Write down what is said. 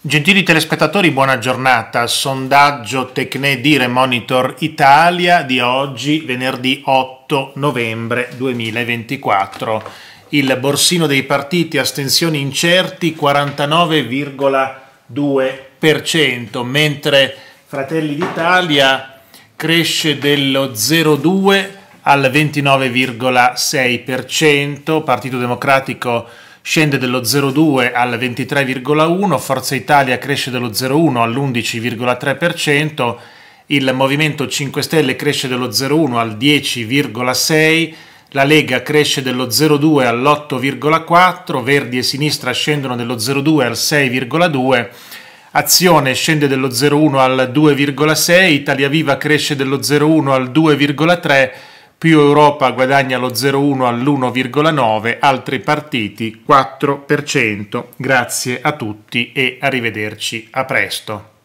Gentili telespettatori, buona giornata. Sondaggio Tecne Dire Monitor Italia di oggi, venerdì 8 novembre 2024. Il borsino dei partiti astensioni incerti 49,2%, mentre Fratelli d'Italia cresce dello 0,2 al 29,6%, Partito Democratico scende dello 0,2 al 23,1, Forza Italia cresce dello 0,1 all'11,3%, il Movimento 5 Stelle cresce dello 0,1 al 10,6%, la Lega cresce dello 0,2 all'8,4%, Verdi e Sinistra scendono dello 0,2 al 6,2%, Azione scende dello 0,1 al 2,6, Italia Viva cresce dello 0,1 al 2,3 più Europa guadagna lo 0,1 all'1,9, altri partiti 4%. Grazie a tutti e arrivederci a presto.